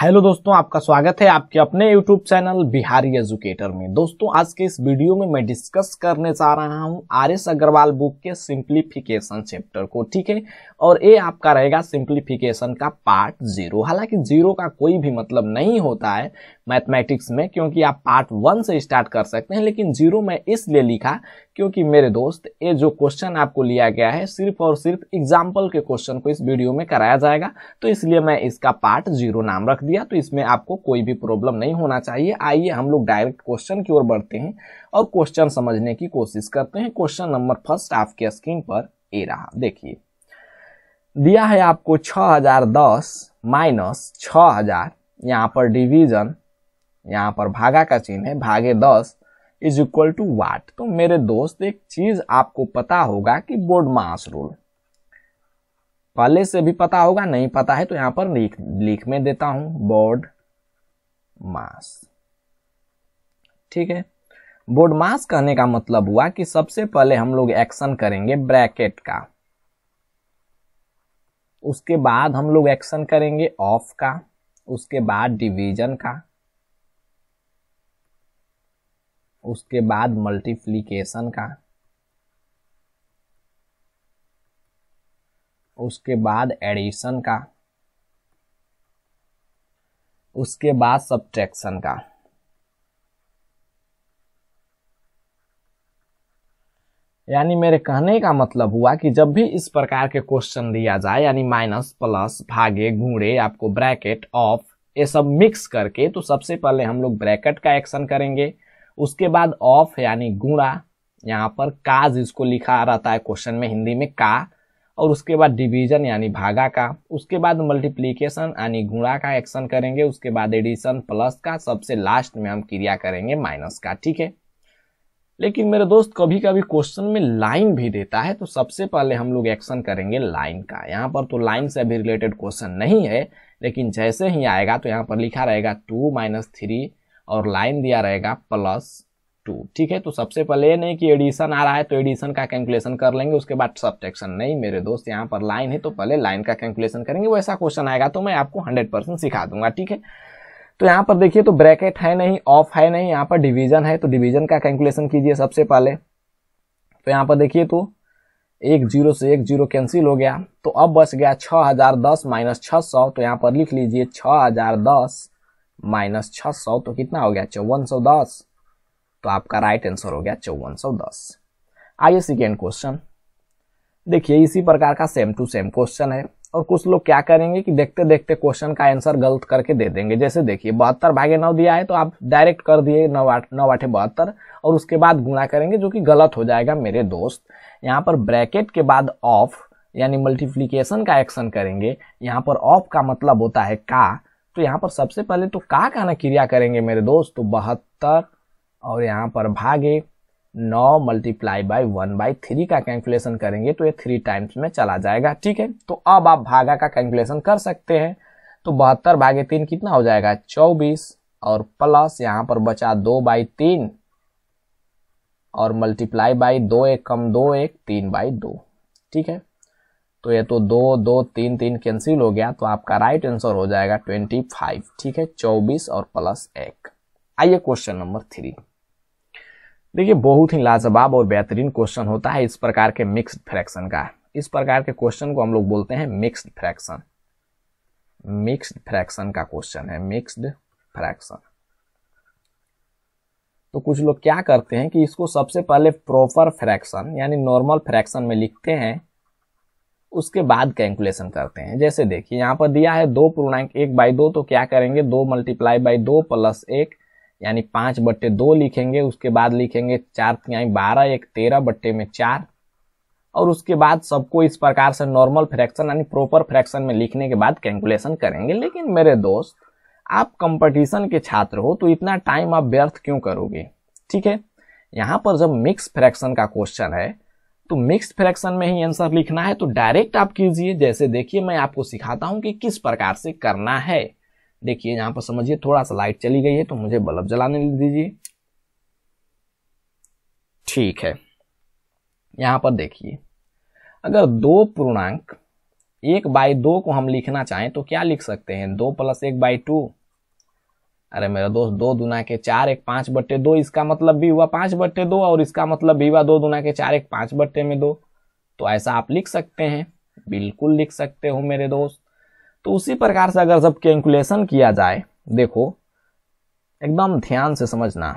hello दोस्तों आपका स्वागत है आपके अपने यूट्यूब चैनल बिहारी एजुकेटर में दोस्तों आज के इस वीडियो में मैं डिस्कस करने जा रहा हूं आर एस अग्रवाल बुक के सिंप्लीफिकेशन चैप्टर को ठीक है और ये आपका रहेगा सिंप्लीफिकेशन का पार्ट जीरो हालांकि जीरो का कोई भी मतलब नहीं होता है मैथमेटिक्स में क्योंकि आप पार्ट वन से स्टार्ट कर सकते हैं लेकिन जीरो में इसलिए लिखा क्योंकि मेरे दोस्त ये जो क्वेश्चन आपको लिया गया है सिर्फ और सिर्फ एग्जाम्पल के क्वेश्चन को इस वीडियो में कराया जाएगा तो इसलिए मैं इसका पार्ट जीरो नाम रख दिया तो इसमें आपको कोई भी प्रॉब्लम नहीं होना चाहिए आइए हम लोग डायरेक्ट क्वेश्चन की ओर बढ़ते हैं और क्वेश्चन समझने की कोशिश करते हैं क्वेश्चन नंबर फर्स्ट आपके स्क्रीन पर ए रहा देखिए दिया है आपको दस माइनस हजार यहाँ पर डिवीजन यहाँ पर भागा का चिन्ह है भागे दस इज इक्वल टू वाट तो मेरे दोस्त एक चीज आपको पता होगा कि बोर्ड मास रूल पहले से भी पता होगा नहीं पता है तो यहाँ पर लिख लिख में देता हूं बोर्ड मास ठीक है बोर्ड मास कहने का मतलब हुआ कि सबसे पहले हम लोग एक्शन करेंगे ब्रैकेट का उसके बाद हम लोग एक्शन करेंगे ऑफ का उसके बाद डिवीजन का उसके बाद मल्टीप्लीकेशन का उसके बाद एडिशन का उसके बाद सब्ट्रैक्शन का यानी मेरे कहने का मतलब हुआ कि जब भी इस प्रकार के क्वेश्चन दिया जाए यानी माइनस प्लस भागे घूड़े आपको ब्रैकेट ऑफ ये सब मिक्स करके तो सबसे पहले हम लोग ब्रैकेट का एक्शन करेंगे उसके बाद ऑफ यानी गुणा यहाँ पर काज इसको लिखा रहता है क्वेश्चन में हिंदी में का और उसके बाद डिवीजन यानी भागा का उसके बाद मल्टीप्लीकेशन यानी गुणा का एक्शन करेंगे उसके बाद एडिशन प्लस का सबसे लास्ट में हम क्रिया करेंगे माइनस का ठीक है लेकिन मेरे दोस्त कभी कभी क्वेश्चन में लाइन भी देता है तो सबसे पहले हम लोग एक्शन करेंगे लाइन का यहाँ पर तो लाइन से अभी रिलेटेड क्वेश्चन नहीं है लेकिन जैसे ही आएगा तो यहाँ पर लिखा रहेगा टू माइनस थ्री और लाइन दिया रहेगा प्लस टू ठीक है तो सबसे पहले नहीं कि एडिशन आ रहा है तो एडिशन का कैलकुलेशन कर लेंगे उसके बाद सब्ट्रैक्शन नहीं मेरे दोस्त यहाँ पर लाइन है तो पहले लाइन का कैलकुलेशन करेंगे वैसा क्वेश्चन आएगा तो मैं आपको हंड्रेड परसेंट सिखा दूंगा ठीक है तो यहाँ पर देखिए तो ब्रैकेट है नहीं ऑफ है नहीं यहाँ पर डिवीजन है तो डिवीजन का कैलकुलेशन कीजिए सबसे पहले तो यहाँ पर देखिए तो एक जीरो से एक जीरो कैंसिल हो गया तो अब बच गया छः हज़ार दस माइनस छः सौ तो यहाँ पर लिख लीजिए छः हज़ार दस माइनस छह सौ तो कितना हो गया चौवन सौ दस तो आपका राइट आंसर हो गया चौवन सौ दस आइए सेकेंड क्वेश्चन देखिए इसी प्रकार का सेम टू सेम क्वेश्चन है और कुछ लोग क्या करेंगे कि देखते देखते क्वेश्चन का आंसर गलत करके दे देंगे जैसे देखिए बहत्तर भागे नौ दिया है तो आप डायरेक्ट कर दिए नौ आठ नौ आठे बहत्तर और उसके बाद गुणा करेंगे जो कि गलत हो जाएगा मेरे दोस्त यहाँ पर ब्रैकेट के बाद ऑफ यानी मल्टीप्लीकेशन का एक्शन करेंगे यहाँ पर ऑफ का मतलब होता है का तो यहाँ पर सबसे पहले तो का का ना क्रिया करेंगे मेरे दोस्त तो बहत्तर और यहाँ पर भागे नौ multiply by one by three का कैलकुलेशन करेंगे तो ये थ्री टाइम्स में चला जाएगा ठीक है तो अब आप भागा का कैलकुलेशन कर सकते हैं तो बहत्तर भागे तीन कितना हो जाएगा चौबीस और प्लस यहाँ पर बचा दो बाई तीन और मल्टीप्लाई बाई दो एक कम दो एक तीन बाई दो ठीक है तो ये तो दो दो तीन तीन कैंसिल हो गया तो आपका राइट आंसर हो जाएगा ट्वेंटी फाइव ठीक है चौबीस और प्लस एक आइए क्वेश्चन नंबर थ्री देखिए बहुत ही लाजवाब और बेहतरीन क्वेश्चन होता है इस प्रकार के मिक्स फ्रैक्शन का इस प्रकार के क्वेश्चन को हम लोग बोलते हैं मिक्सड फ्रैक्शन मिक्सड फ्रैक्शन का क्वेश्चन है मिक्सड फ्रैक्शन तो कुछ लोग क्या करते हैं कि इसको सबसे पहले प्रॉपर फ्रैक्शन यानी नॉर्मल फ्रैक्शन में लिखते हैं उसके बाद कैलकुलेशन करते हैं जैसे देखिए यहाँ पर दिया है दो पूर्णांक एक बाई दो तो क्या करेंगे दो मल्टीप्लाई बाई दो प्लस एक यानी पाँच बट्टे दो लिखेंगे उसके बाद लिखेंगे चार यानी बारह एक तेरह बट्टे में चार और उसके बाद सबको इस प्रकार से नॉर्मल फ्रैक्शन यानी प्रॉपर फ्रैक्शन में लिखने के बाद कैलकुलेशन करेंगे लेकिन मेरे दोस्त आप कंपटीशन के छात्र हो तो इतना टाइम आप व्यर्थ क्यों करोगे ठीक है यहाँ पर जब मिक्स फ्रैक्शन का क्वेश्चन है तो मिक्स्ड फ्रैक्शन में ही आंसर लिखना है तो डायरेक्ट आप कीजिए जैसे देखिए मैं आपको सिखाता हूं कि किस प्रकार से करना है देखिए यहां पर समझिए थोड़ा सा लाइट चली गई है तो मुझे बल्ब जलाने दीजिए ठीक है यहां पर देखिए अगर दो पूर्णांक एक बाई दो को हम लिखना चाहें तो क्या लिख सकते हैं दो प्लस एक बाई टू अरे मेरा दोस्त दो दुना के चार एक पांच बट्टे दो इसका मतलब भी हुआ पांच बट्टे दो और इसका मतलब भी हुआ दो दुना के चार एक पांच बट्टे में दो तो ऐसा आप लिख सकते हैं बिल्कुल लिख सकते हो मेरे दोस्त तो उसी प्रकार से अगर सब कैलकुलेशन किया जाए देखो एकदम ध्यान से समझना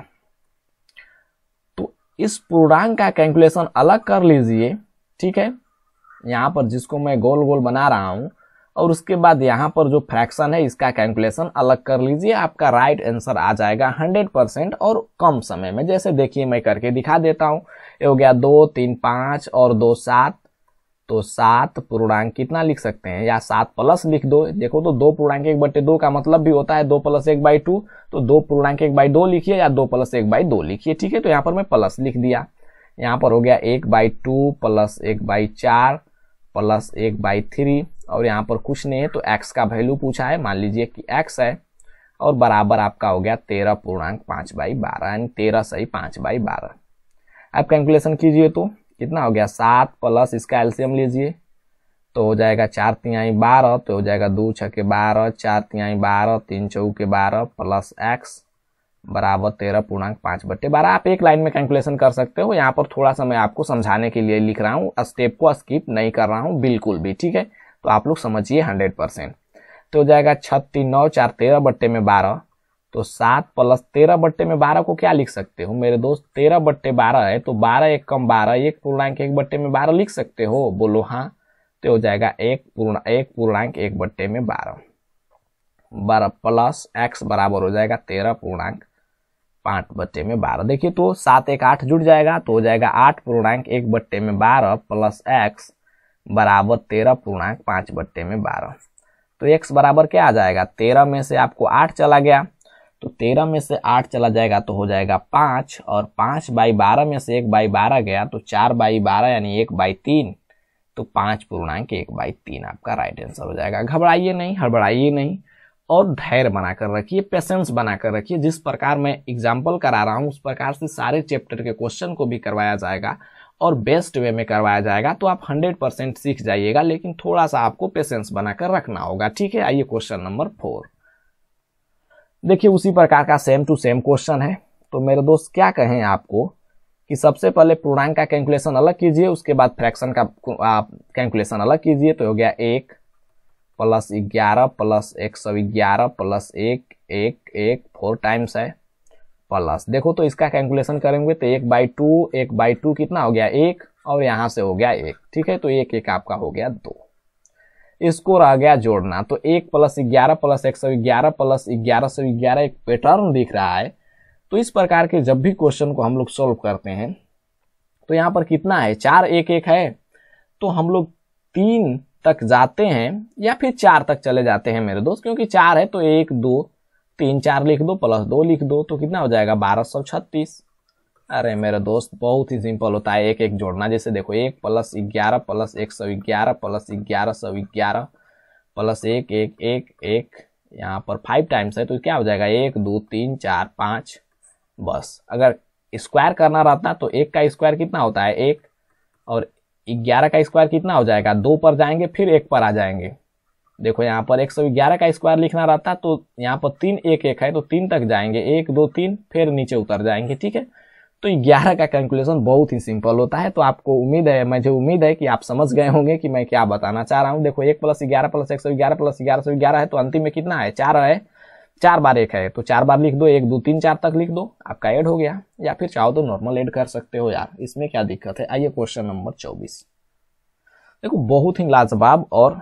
तो इस पूर्णांक का कैलकुलेशन अलग कर लीजिए ठीक है यहां पर जिसको मैं गोल गोल बना रहा हूं और उसके बाद यहाँ पर जो फ्रैक्शन है इसका कैलकुलेशन अलग कर लीजिए आपका राइट आंसर आ जाएगा 100 परसेंट और कम समय में जैसे देखिए मैं करके दिखा देता हूँ ये हो गया दो तीन पाँच और दो सात तो सात पूर्णांक कितना लिख सकते हैं या सात प्लस लिख दो देखो तो दो पूर्णांक एक बटे दो का मतलब भी होता है दो प्लस एक बाई टू तो दो पूर्णांक एक बाई दो लिखिए या दो प्लस एक बाई दो लिखिए ठीक है तो यहाँ पर मैं प्लस लिख दिया यहाँ पर हो गया एक बाई टू प्लस एक बाई चार प्लस एक बाई थ्री और यहाँ पर कुछ नहीं है तो एक्स का वैल्यू पूछा है मान लीजिए कि एक्स है और बराबर आपका हो गया तेरह पूर्णांक पाँच बाई बारह यानी तेरह सही पाँच बाई बारह आप कैलकुलेशन कीजिए तो कितना हो गया सात प्लस इसका एल्सियम लीजिए तो हो जाएगा चार तिहाई बारह तो हो जाएगा दो छः के बारह चार तिहाई बारह तीन चौ के बारह प्लस एक्स बराबर तेरह पूर्णांक पाँच बट्टे बारह आप एक लाइन में कैलकुलेशन कर सकते हो यहाँ पर थोड़ा सा मैं आपको समझाने के लिए लिख रहा हूँ स्टेप को स्किप नहीं कर रहा हूँ बिल्कुल भी ठीक है तो आप लोग समझिए हंड्रेड परसेंट तो हो जाएगा छत्तीस नौ चार तेरह बट्टे में बारह तो सात प्लस तेरह बट्टे में बारह को क्या लिख सकते हो मेरे दोस्त तेरह बट्टे बारह है तो बारह एक कम बारह एक पूर्णांक एक बट्टे में बारह लिख सकते हो बोलो हाँ तो हो जाएगा एक पूर्ण एक पूर्णांक एक बट्टे में बारह बारह प्लस एक्स बराबर हो जाएगा तेरह पूर्णांक पाँच बट्टे में बारह देखिए तो सात एक आठ जुड़ जाएगा तो हो जाएगा आठ पूर्णांक एक बट्टे में बारह प्लस एक्स बराबर तेरह पूर्णांक पाँच बट्टे में बारह तो एक्स बराबर क्या आ जाएगा तेरह में से आपको आठ चला गया तो तेरह में से आठ चला जाएगा तो हो जाएगा पाँच और पाँच बाई बारह में से एक बाई बारह गया तो चार बाई बारह यानी एक बाई तीन तो पाँच पूर्णांक एक बाई तीन आपका राइट आंसर हो जाएगा घबराइए नहीं हड़बड़ाइए नहीं और धैर्य बनाकर रखिए पेशेंस बनाकर रखिए जिस प्रकार मैं एग्जाम्पल करा रहा हूँ उस प्रकार से सारे चैप्टर के क्वेश्चन को भी करवाया जाएगा और बेस्ट वे में करवाया जाएगा तो आप 100% सीख जाइएगा लेकिन थोड़ा सा आपको पेशेंस बनाकर रखना होगा ठीक है आइए क्वेश्चन नंबर फोर देखिए उसी प्रकार का सेम टू सेम क्वेश्चन है तो मेरे दोस्त क्या कहें आपको कि सबसे पहले पूर्णांक का कैलकुलेशन अलग कीजिए उसके बाद फ्रैक्शन का कैलकुलेशन अलग कीजिए तो हो गया एक प्लस ग्यारह प्लस एक सौ ग्यारह प्लस एक एक एक फोर टाइम्स है प्लस देखो तो इसका कैलकुलेशन करेंगे तो एक बाई टू एक बाई टू कितना हो गया एक और यहां से हो गया एक ठीक है तो एक एक आपका हो गया दो इसको रह गया जोड़ना तो एक प्लस ग्यारह प्लस एक सौ ग्यारह प्लस ग्यारह सौ ग्यारह एक पैटर्न दिख रहा है तो इस प्रकार के जब भी क्वेश्चन को हम लोग सोल्व करते हैं तो यहाँ पर कितना है चार एक एक है तो हम लोग तीन तक जाते हैं या फिर चार तक चले जाते हैं मेरे दोस्त क्योंकि चार है तो एक दो तीन चार लिख दो प्लस दो लिख दो तो कितना हो जाएगा बारह सौ छत्तीस अरे मेरे दोस्त बहुत ही सिंपल होता है एक एक जोड़ना जैसे देखो एक प्लस ग्यारह प्लस एक सौ ग्यारह प्लस ग्यारह सौ ग्यारह प्लस एक एक एक एक यहाँ पर फाइव टाइम्स है तो क्या हो जाएगा एक दो तीन चार पाँच बस अगर स्क्वायर करना रहता तो एक का स्क्वायर कितना होता है एक और ग्यारह का स्क्वायर कितना हो जाएगा दो पर जाएंगे फिर एक पर आ जाएंगे देखो यहाँ पर 111 का स्क्वायर लिखना रहता तो यहाँ पर तीन एक एक है तो तीन तक जाएंगे एक दो तीन फिर नीचे उतर जाएंगे ठीक है तो 11 का कैलकुलेशन बहुत ही सिंपल होता है तो आपको उम्मीद है मुझे उम्मीद है कि आप समझ गए होंगे कि मैं क्या बताना चाह रहा हूँ देखो एक प्लस ग्यारह प्लस एक सौ ग्यारह प्लस ग्यारह सौ ग्यारह है तो अंतिम में कितना है चार है चार बार एक है तो चार बार लिख दो एक दो तीन चार तक लिख दो आपका एड हो गया या फिर चाहो तो नॉर्मल एड कर सकते हो यार इसमें क्या दिक्कत है आइए क्वेश्चन नंबर चौबीस देखो बहुत ही लाजवाब और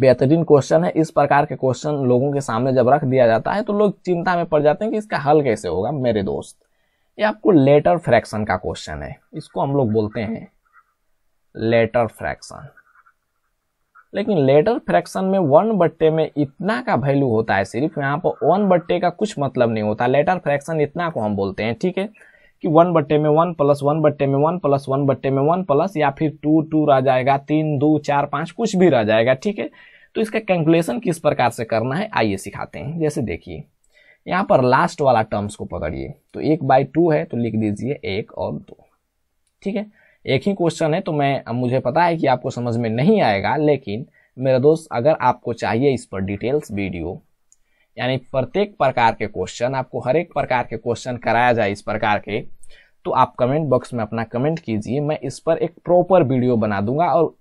बेहतरीन क्वेश्चन है इस प्रकार के क्वेश्चन लोगों के सामने जब रख दिया जाता है तो लोग चिंता में पड़ जाते हैं कि इसका हल कैसे होगा मेरे दोस्त ये आपको लेटर फ्रैक्शन का क्वेश्चन है इसको हम लोग बोलते हैं लेटर फ्रैक्शन लेकिन लेटर फ्रैक्शन में वन बट्टे में इतना का वैल्यू होता है सिर्फ यहाँ पर वन बट्टे का कुछ मतलब नहीं होता लेटर फ्रैक्शन इतना को हम बोलते हैं ठीक है कि वन बट्टे में वन प्लस वन बट्टे में वन प्लस वन बट्टे में वन प्लस या फिर टू टू रह जाएगा तीन दो चार पाँच कुछ भी रह जाएगा ठीक है तो इसका कैलकुलेशन किस प्रकार से करना है आइए सिखाते हैं जैसे देखिए यहाँ पर लास्ट वाला टर्म्स को पकड़िए तो एक बाई टू है तो लिख दीजिए एक और दो ठीक है एक ही क्वेश्चन है तो मैं मुझे पता है कि आपको समझ में नहीं आएगा लेकिन मेरा दोस्त अगर आपको चाहिए इस पर डिटेल्स वीडियो यानी प्रत्येक प्रकार के क्वेश्चन आपको हर एक प्रकार के क्वेश्चन कराया जाए इस प्रकार के तो आप कमेंट बॉक्स में अपना कमेंट कीजिए मैं इस पर एक प्रॉपर वीडियो बना दूंगा और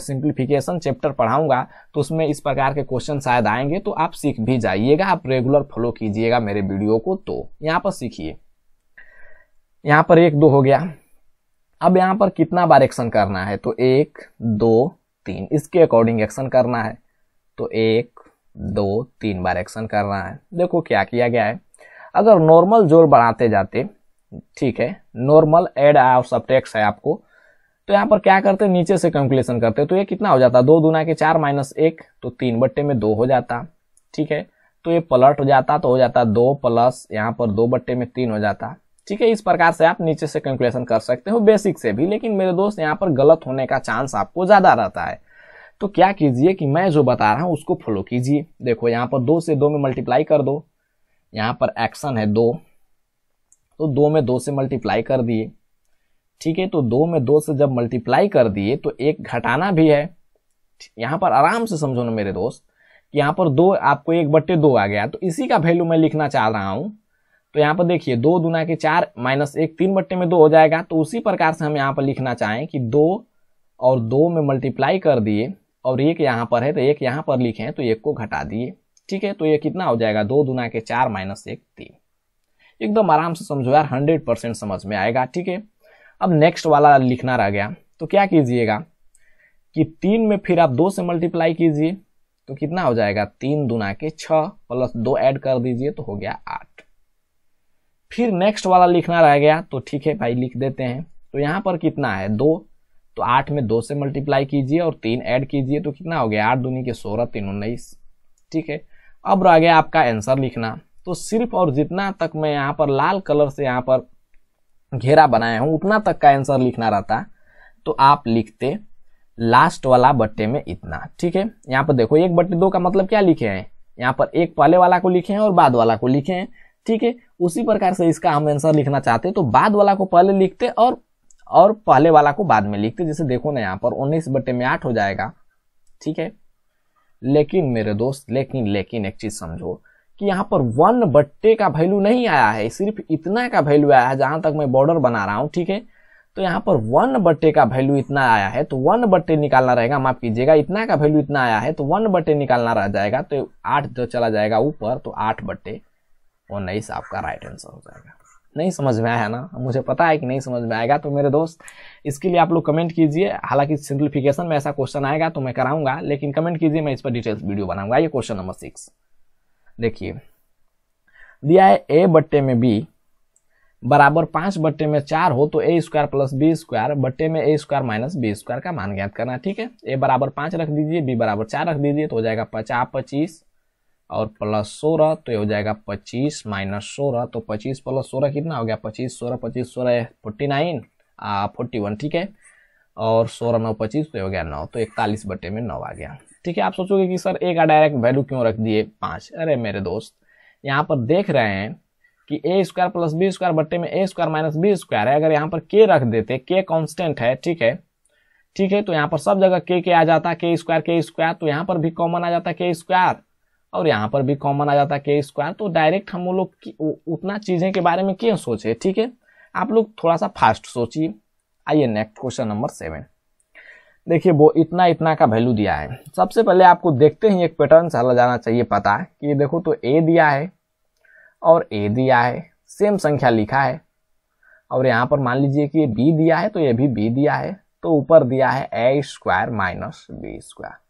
सिंप्लीफिकेशन चैप्टर पढ़ाऊंगा तो उसमें इस प्रकार के क्वेश्चन शायद आएंगे तो आप सीख भी जाइएगा आप रेगुलर फॉलो कीजिएगा मेरे वीडियो को तो यहाँ पर सीखिए यहाँ पर एक दो हो गया अब यहाँ पर कितना बार एक्शन करना है तो एक दो तीन इसके अकॉर्डिंग एक्शन करना है तो एक दो तीन बार एक्शन कर रहा है देखो क्या किया गया है अगर नॉर्मल जोड़ बढ़ाते जाते ठीक है नॉर्मल एड सब टैक्स है आपको तो यहाँ पर क्या करते नीचे से कैलकुलेशन करते तो ये कितना हो जाता दो दुना के चार माइनस एक तो तीन बट्टे में दो हो जाता ठीक है तो ये पलट हो जाता तो हो जाता दो प्लस यहाँ पर दो बट्टे में तीन हो जाता ठीक है इस प्रकार से आप नीचे से कैलकुलेशन कर सकते हो बेसिक से भी लेकिन मेरे दोस्त यहाँ पर गलत होने का चांस आपको ज़्यादा रहता है तो क्या कीजिए कि मैं जो बता रहा हूँ उसको फॉलो कीजिए देखो यहाँ पर दो से दो में मल्टीप्लाई कर दो यहाँ पर एक्शन है दो तो दो में दो से मल्टीप्लाई कर दिए ठीक है तो दो में दो से जब मल्टीप्लाई कर दिए तो एक घटाना भी है यहाँ पर आराम से समझो ना मेरे दोस्त कि यहाँ पर दो आपको एक बट्टे दो आ गया तो इसी का वैल्यू मैं लिखना चाह रहा हूँ तो यहाँ पर देखिए दो दुना के चार माइनस एक तीन बट्टे में दो हो जाएगा तो उसी प्रकार से हम यहाँ पर लिखना चाहें कि दो और दो में मल्टीप्लाई कर दिए और एक यहाँ पर है तो एक यहाँ पर लिखे तो एक को घटा दिए ठीक है तो ये कितना हो जाएगा दो दुना के चार माइनस एक तीन एकदम आराम से समझो यार हंड्रेड परसेंट समझ में आएगा ठीक है अब नेक्स्ट वाला लिखना रह गया तो क्या कीजिएगा कि तीन में फिर आप दो से मल्टीप्लाई कीजिए तो कितना हो जाएगा तीन दुना के छः प्लस दो ऐड कर दीजिए तो हो गया आठ फिर नेक्स्ट वाला लिखना रह गया तो ठीक है भाई लिख देते हैं तो यहाँ पर कितना है दो तो आठ में दो से मल्टीप्लाई कीजिए और तीन ऐड कीजिए तो कितना हो गया आठ दूनी के सोलह तीन उन्नीस ठीक है अब रह गया आपका आंसर लिखना तो सिर्फ और जितना तक मैं यहाँ पर लाल कलर से यहाँ पर घेरा बनाया हूँ उतना तक का आंसर लिखना रहता तो आप लिखते लास्ट वाला बट्टे में इतना ठीक है यहाँ पर देखो एक बट्टे दो का मतलब क्या लिखे हैं यहाँ पर एक पहले वाला को लिखे हैं और बाद वाला को लिखे हैं ठीक है उसी प्रकार से इसका हम आंसर लिखना चाहते हैं तो बाद वाला को पहले लिखते और और पहले वाला को बाद में लिखते जैसे देखो ना यहाँ पर उन्नीस बटे में आठ हो जाएगा ठीक है लेकिन मेरे दोस्त लेकिन लेकिन एक चीज समझो कि यहाँ पर वन बट्टे का वैल्यू नहीं आया है सिर्फ इतना का वैल्यू आया है जहां तक मैं बॉर्डर बना रहा हूँ ठीक है तो यहाँ पर वन बट्टे का वैल्यू इतना आया है तो वन बट्टे निकालना रहेगा माफ कीजिएगा इतना का वैल्यू इतना आया है तो वन बट्टे निकालना रह जाएगा तो आठ जो चला जाएगा ऊपर तो आठ बट्टे उन्नीस आपका राइट आंसर हो जाएगा नहीं समझ में आया ना मुझे पता है कि नहीं समझ में आएगा तो मेरे दोस्त इसके लिए आप लोग कमेंट कीजिए हालांकि सिंप्लीफिकेशन में ऐसा क्वेश्चन आएगा तो मैं कराऊंगा लेकिन कमेंट कीजिए मैं इस पर डिटेल्स वीडियो बनाऊंगा ये क्वेश्चन नंबर सिक्स देखिए दिया है ए बट्टे में बी बराबर पाँच बट्टे में चार हो तो A square plus B square बट्टे में A square minus B square का मान ज्ञात करना ठीक है ए बराबर पाँच रख दीजिए बी बराबर चार रख दीजिए तो हो जाएगा पचास पच्चीस और प्लस सोलह तो ये हो जाएगा पच्चीस माइनस सोलह तो पच्चीस प्लस सोलह कितना हो गया पच्चीस सोलह पच्चीस सोलह फोर्टी नाइन फोर्टी वन ठीक है और सोलह नौ पच्चीस तो हो गया नौ तो इकतालीस बटे में नौ आ गया ठीक है आप सोचोगे कि सर ए का डायरेक्ट वैल्यू क्यों रख दिए पाँच अरे मेरे दोस्त यहाँ पर देख रहे हैं कि A square plus B square बट्टे में A square minus B square है अगर यहाँ पर के रख देते के कांस्टेंट है ठीक है ठीक है तो यहाँ पर सब जगह के के आ जाता के स्क्वायर के स्क्वायर तो यहाँ पर भी कॉमन आ जाता के स्क्वायर और यहाँ पर भी कॉमन आ जाता है के स्क्वायर तो डायरेक्ट हम लोग उतना चीज़ें के बारे में क्यों सोचे ठीक है आप लोग थोड़ा सा फास्ट सोचिए आइए नेक्स्ट क्वेश्चन नंबर सेवन देखिए वो इतना इतना का वैल्यू दिया है सबसे पहले आपको देखते ही एक पैटर्न चला जाना चाहिए पता है कि देखो तो ए दिया है और ए दिया है सेम संख्या लिखा है और यहाँ पर मान लीजिए कि बी दिया है तो ये भी बी दिया है तो ऊपर दिया है A square minus B square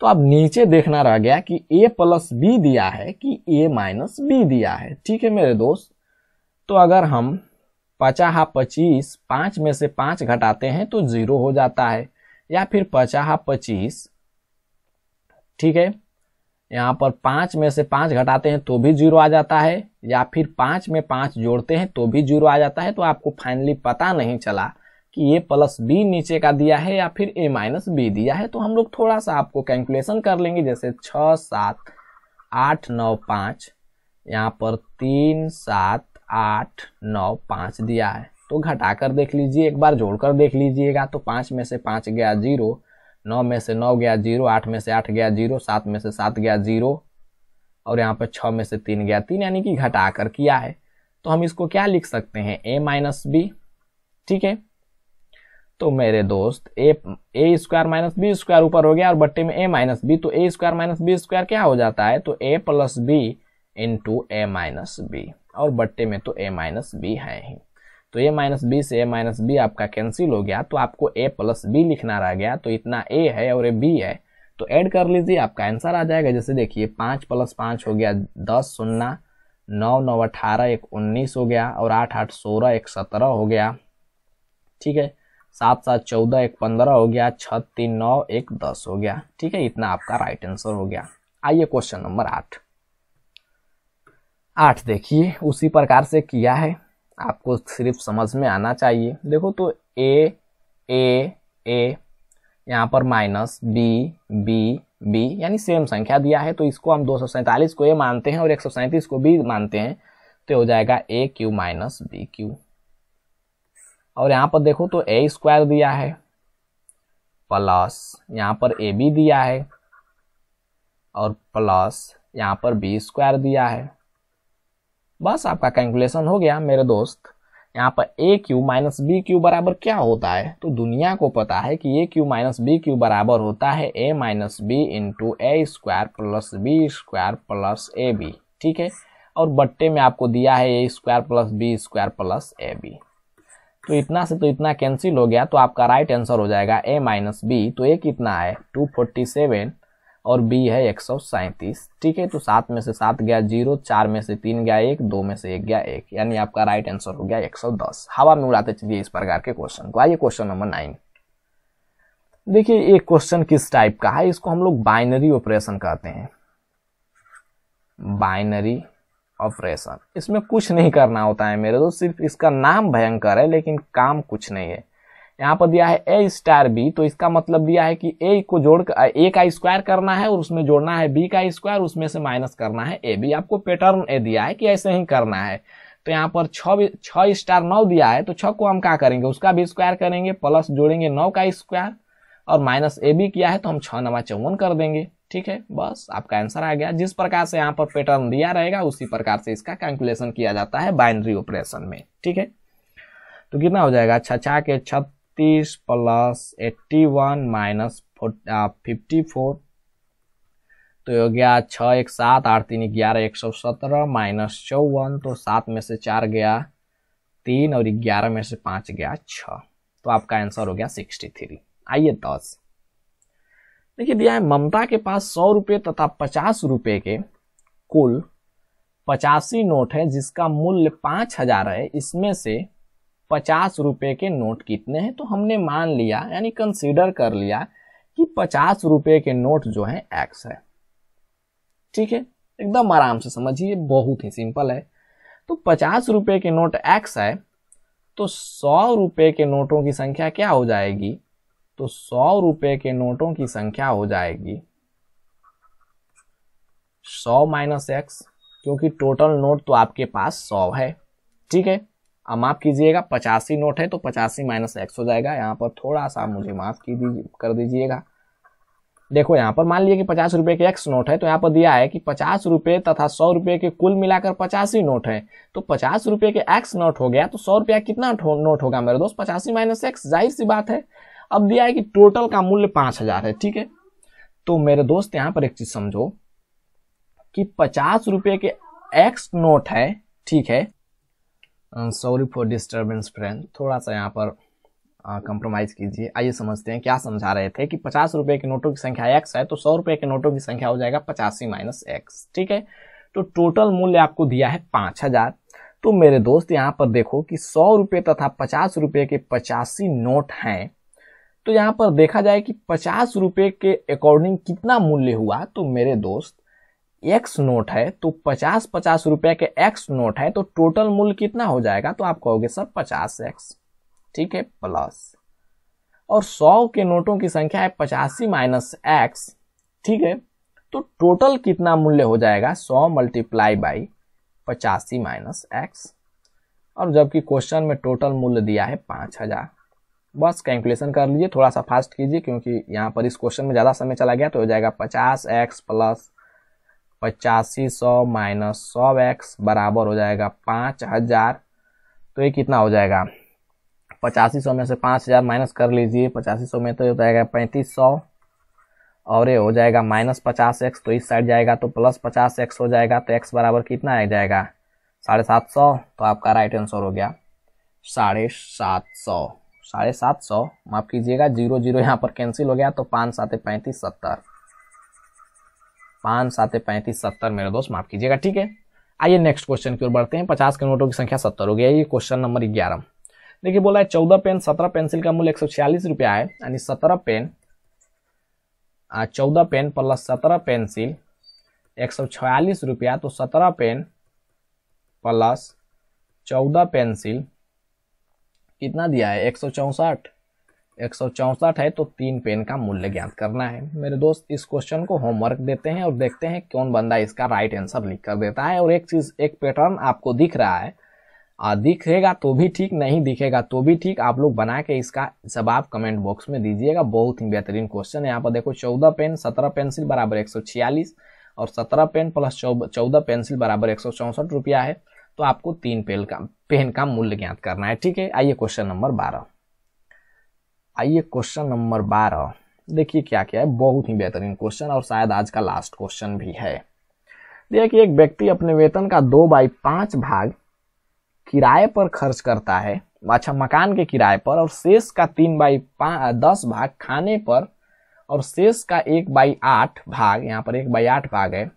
तो अब नीचे देखना रह गया कि ए प्लस बी दिया है कि ए माइनस बी दिया है ठीक है मेरे दोस्त तो अगर हम पचाहा पच्चीस पाँच में से पाँच घटाते हैं तो जीरो हो जाता है या फिर पचाहा पच्चीस ठीक है यहाँ पर पाँच में से पाँच घटाते हैं तो भी जीरो आ जाता है या फिर पाँच में पाँच जोड़ते हैं तो भी जीरो आ जाता है तो आपको फाइनली पता नहीं चला कि ये प्लस बी नीचे का दिया है या फिर ए माइनस बी दिया है तो हम लोग थोड़ा सा आपको कैलकुलेशन कर लेंगे जैसे छः सात आठ नौ पाँच यहाँ पर तीन सात आठ नौ पाँच दिया है तो घटा कर देख लीजिए एक बार जोड़कर देख लीजिएगा तो पाँच में से पाँच गया जीरो नौ में से नौ गया जीरो आठ में से आठ गया जीरो सात में से सात गया जीरो और यहाँ पर छः में से तीन गया तीन यानी कि घटा कर किया है तो हम इसको क्या लिख सकते हैं ए माइनस बी ठीक है तो मेरे दोस्त A A square minus B square ऊपर हो गया और बट्टे में ए माइनस बी तो A square minus B square क्या हो जाता है तो A plus B into A minus B और बट्टे में तो ए माइनस बी है ही तो ए माइनस बी से ए माइनस बी आपका कैंसिल हो गया तो आपको ए प्लस बी लिखना रह गया तो इतना ए है और ए बी है तो ऐड कर लीजिए आपका आंसर आ जाएगा जैसे देखिए पाँच प्लस पाँच हो गया दस सुनना नौ नौ अठारह एक उन्नीस हो गया और आठ आठ सोलह एक सत्रह हो गया ठीक है सात सात चौदह एक पंद्रह हो गया छ तीन नौ एक दस हो गया ठीक है इतना आपका राइट आंसर हो गया आइए क्वेश्चन नंबर आठ आठ देखिए उसी प्रकार से किया है आपको सिर्फ समझ में आना चाहिए देखो तो ए ए ए यहाँ पर माइनस बी बी बी यानी सेम संख्या दिया है तो इसको हम दो को ए मानते हैं और एक को बी मानते हैं तो हो जाएगा A cube minus B cube और यहाँ पर देखो तो ए स्क्वायर दिया है प्लस यहाँ पर ए बी दिया है और प्लस यहाँ पर बी स्क्वायर दिया है बस आपका कैलकुलेशन हो गया मेरे दोस्त यहाँ पर A cube minus B cube बराबर क्या होता है तो दुनिया को पता है कि A cube minus B cube बराबर होता है A minus B into A square plus B square plus A B ठीक है और बट्टे में आपको दिया है A square plus B square plus A B तो इतना से तो इतना कैंसिल हो गया तो आपका राइट आंसर हो जाएगा ए माइनस बी तो ए कितना है टू फोर्टी सेवन और बी है एक सौ सैंतीस ठीक है तो सात में से सात गया जीरो चार में से तीन गया एक दो में से एक गया एक यानी आपका राइट आंसर हो गया एक सौ दस हवा में उड़ाते चलिए इस प्रकार के क्वेश्चन को आइए क्वेश्चन नंबर नाइन देखिए ये क्वेश्चन किस टाइप का है इसको हम लोग बाइनरी ऑपरेशन कहते हैं बाइनरी ऑपरेशन इसमें कुछ नहीं करना होता है मेरे दोस्त सिर्फ इसका नाम भयंकर है लेकिन काम कुछ नहीं है यहाँ पर दिया है ए स्टार बी तो इसका मतलब दिया है कि ए को जोड़कर ए का स्क्वायर करना है और उसमें जोड़ना है बी का स्क्वायर उसमें से माइनस करना है ए बी आपको पैटर्न ए दिया है कि ऐसे ही करना है तो यहाँ पर छ स्टार नौ दिया है तो छ को हम क्या करेंगे उसका भी स्क्वायर करेंगे प्लस जोड़ेंगे नौ का स्क्वायर और माइनस ए बी किया है तो हम छः नवा चौवन कर देंगे ठीक है बस आपका आंसर आ गया जिस प्रकार से यहाँ पर पैटर्न दिया रहेगा उसी प्रकार से इसका कैलकुलेशन किया जाता है बाइनरी ऑपरेशन में ठीक है तो कितना हो जाएगा छछा के छत्तीस plus eighty one minus fifty four तो हो गया छ एक सात आठ तीन ग्यारह एक सौ सत्रह माइनस चौवन तो सात में से चार गया तीन और ग्यारह में से पाँच गया छ तो आपका आंसर हो गया सिक्सटी थ्री आइए दस देखिए दिया है ममता के पास सौ रुपये तथा पचास रुपये के कुल पचासी नोट है जिसका मूल्य पांच हजार है इसमें से पचास रुपये के नोट कितने हैं तो हमने मान लिया यानी कंसीडर कर लिया कि पचास रुपये के नोट जो है एक्स है ठीक है एकदम आराम से समझिए बहुत ही सिंपल है तो पचास रुपये के नोट एक्स है तो सौ रुपये के नोटों की संख्या क्या हो जाएगी तो सौ रुपए के नोटों की संख्या हो जाएगी सौ माइनस एक्स क्योंकि टोटल नोट तो आपके पास सौ है ठीक है अब माफ कीजिएगा पचासी नोट है तो पचासी माइनस एक्स हो जाएगा यहाँ पर थोड़ा सा मुझे माफ की दीजिए कर दीजिएगा देखो यहाँ पर मान लीजिए कि पचास रुपए के एक्स नोट है तो यहाँ पर दिया है कि पचास रुपए तथा सौ रुपए के कुल मिलाकर पचासी नोट है तो पचास रुपए के एक्स नोट हो गया तो सौ रुपया कितना नोट होगा मेरे दोस्त पचासी माइनस एक्स जाहिर सी बात है अब दिया है कि टोटल का मूल्य पांच हजार है ठीक है तो मेरे दोस्त यहां पर एक चीज समझो कि पचास रुपये के एक्स नोट है ठीक है सॉरी फॉर डिस्टर्बेंस फ्रेंड थोड़ा सा यहाँ पर कंप्रोमाइज uh, कीजिए आइए समझते हैं क्या समझा रहे थे कि पचास रुपये के नोटों की संख्या एक्स है तो सौ रुपये के नोटों की संख्या हो जाएगा पचासी माइनस एक्स ठीक है तो टोटल मूल्य आपको दिया है पाँच हजार तो मेरे दोस्त यहाँ पर देखो कि सौ रुपये तथा पचास रुपये के पचासी नोट हैं तो यहाँ पर देखा जाए कि पचास रुपये के अकॉर्डिंग कितना मूल्य हुआ तो मेरे दोस्त एक्स नोट है तो पचास पचास रुपये के एक्स नोट है तो टोटल मूल्य कितना हो जाएगा तो आप कहोगे सर पचास एक्स ठीक है प्लस और सौ के नोटों की संख्या है पचासी माइनस एक्स ठीक है तो टोटल कितना मूल्य हो जाएगा सौ मल्टीप्लाई बाई पचासी माइनस एक्स और जबकि क्वेश्चन में टोटल मूल्य दिया है पाँच हजार बस कैलकुलेशन कर लीजिए थोड़ा सा फास्ट कीजिए क्योंकि यहाँ पर इस क्वेश्चन में ज़्यादा समय चला गया तो हो जाएगा पचास एक्स प्लस पचासी सौ माइनस सौ एक्स बराबर हो जाएगा पाँच हज़ार तो ये कितना हो जाएगा पचासी सौ में से पाँच हज़ार माइनस कर लीजिए पचासी सौ में तो हो जाएगा पैंतीस सौ और ये हो जाएगा माइनस पचास एक्स तो इस साइड जाएगा तो प्लस पचास एक्स हो जाएगा तो एक्स बराबर कितना आ जाएगा साढ़े सात सौ तो आपका राइट आंसर हो गया साढ़े सात सौ साढ़े सात सौ माफ कीजिएगा जीरो जीरो यहाँ पर कैंसिल हो गया तो पाँच सात पैंतीस सत्तर पाँच सात पैंतीस सत्तर मेरे दोस्त माफ कीजिएगा ठीक है आइए नेक्स्ट क्वेश्चन की ओर बढ़ते हैं पचास के नोटों की संख्या सत्तर हो गया ये क्वेश्चन नंबर ग्यारह देखिए बोला है चौदह पेन सत्रह पेंसिल का मूल्य एक सौ छियालीस रुपया है यानी सत्रह पेन चौदह पेन प्लस सत्रह पेंसिल एक सौ छियालीस रुपया तो सत्रह पेन प्लस चौदह पेंसिल कितना दिया है एक सौ चौंसठ एक सौ चौंसठ है तो तीन पेन का मूल्य ज्ञात करना है मेरे दोस्त इस क्वेश्चन को होमवर्क देते हैं और देखते हैं कौन बंदा इसका राइट आंसर लिख कर देता है और एक चीज एक पैटर्न आपको दिख रहा है आ, दिखेगा तो भी ठीक नहीं दिखेगा तो भी ठीक आप लोग बना के इसका जवाब कमेंट बॉक्स में दीजिएगा बहुत ही बेहतरीन क्वेश्चन है यहाँ पर देखो चौदह पेन सत्रह पेंसिल बराबर एक और सत्रह पेन प्लस चौदह पेंसिल बराबर एक रुपया है तो आपको तीन पेन का पेन का मूल्य ज्ञात करना है ठीक है आइए क्वेश्चन नंबर बारह आइए क्वेश्चन नंबर बारह देखिए क्या क्या है बहुत ही बेहतरीन क्वेश्चन और शायद आज का लास्ट क्वेश्चन भी है देखिए कि एक व्यक्ति अपने वेतन का दो बाई पांच भाग किराए पर खर्च करता है अच्छा मकान के किराए पर और शेष का तीन बाई दस भाग खाने पर और शेष का एक बाई आठ भाग यहाँ पर एक बाई आठ भाग है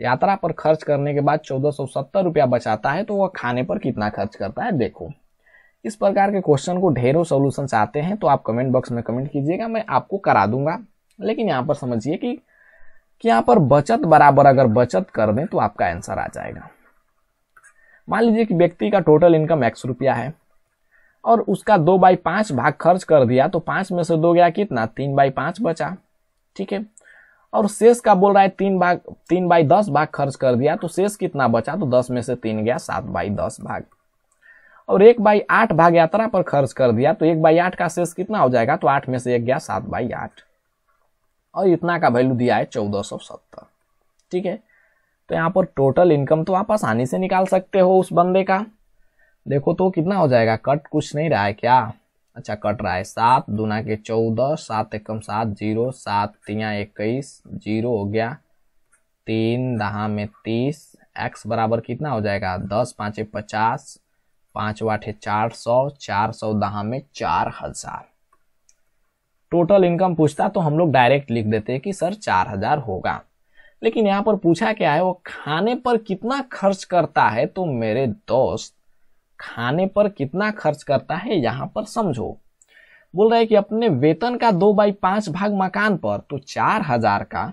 यात्रा पर खर्च करने के बाद चौदह सौ सत्तर रुपया बचाता है तो वह खाने पर कितना खर्च करता है देखो इस प्रकार के क्वेश्चन को ढेरों सोल्यूशन आते हैं तो आप कमेंट बॉक्स में कमेंट कीजिएगा मैं आपको करा दूंगा लेकिन यहाँ पर समझिए कि, कि यहाँ पर बचत बराबर अगर बचत कर दें तो आपका आंसर आ जाएगा मान लीजिए कि व्यक्ति का टोटल इनकम एक्स रुपया है और उसका दो बाई पांच भाग खर्च कर दिया तो पांच में से दो गया कितना तीन बाई पांच बचा ठीक है और शेष का बोल रहा है तीन भाग तीन बाई दस भाग खर्च कर दिया तो शेष कितना बचा तो दस में से तीन गया सात बाई दस भाग और एक बाई आठ भाग यात्रा पर खर्च कर दिया तो एक बाई आठ का शेष कितना हो जाएगा तो आठ में से एक गया सात बाई आठ और इतना का वैल्यू दिया है चौदह सौ सत्तर ठीक है तो यहाँ पर टोटल इनकम तो आप आसानी से निकाल सकते हो उस बंदे का देखो तो कितना हो जाएगा कट कुछ नहीं रहा है क्या अच्छा कट रहा है सात दुना के चौदह सात एकम सात जीरो सात तिया इक्कीस जीरो हो गया तीन दहा में तीस एक्स बराबर कितना हो जाएगा दस पाँचे पचास पाँच वाठे चार सौ चार सौ दहा में चार हजार टोटल इनकम पूछता तो हम लोग डायरेक्ट लिख देते कि सर चार हजार होगा लेकिन यहाँ पर पूछा क्या है वो खाने पर कितना खर्च करता है तो मेरे दोस्त खाने पर कितना खर्च करता है यहाँ पर समझो बोल रहे कि अपने वेतन का दो बाई पांच भाग मकान पर तो चार हजार का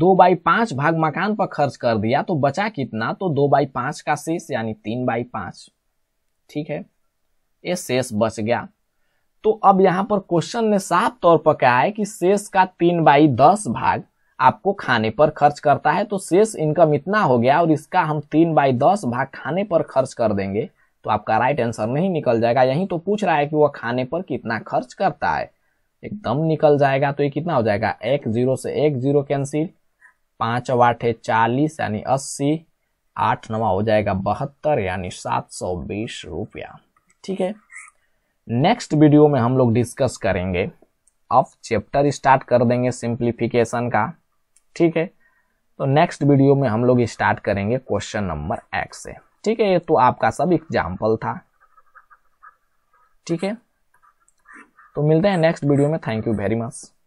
दो बाई पांच भाग मकान पर खर्च कर दिया तो बचा कितना तो दो बाई पांच का शेष यानी तीन बाई पांच ठीक है ये शेष बच गया तो अब यहां पर क्वेश्चन ने साफ तौर पर कहा है कि शेष का तीन बाई दस भाग आपको खाने पर खर्च करता है तो शेष इनकम इतना हो गया और इसका हम तीन बाई दस भाग खाने पर खर्च कर देंगे तो आपका राइट आंसर नहीं निकल जाएगा यही तो पूछ रहा है कि वह खाने पर कितना खर्च करता है एकदम निकल जाएगा तो ये कितना हो जाएगा एक जीरो से एक जीरो कैंसिल पांच आठे चालीस यानी अस्सी आठ नवा हो जाएगा बहत्तर यानी सात सौ बीस रुपया ठीक है नेक्स्ट वीडियो में हम लोग डिस्कस करेंगे अब चैप्टर स्टार्ट कर देंगे सिंप्लीफिकेशन का ठीक है तो नेक्स्ट वीडियो में हम लोग स्टार्ट करेंगे क्वेश्चन नंबर एक्स से ठीक है ये तो आपका सब एग्जाम्पल था ठीक है तो मिलते हैं नेक्स्ट वीडियो में थैंक यू वेरी मच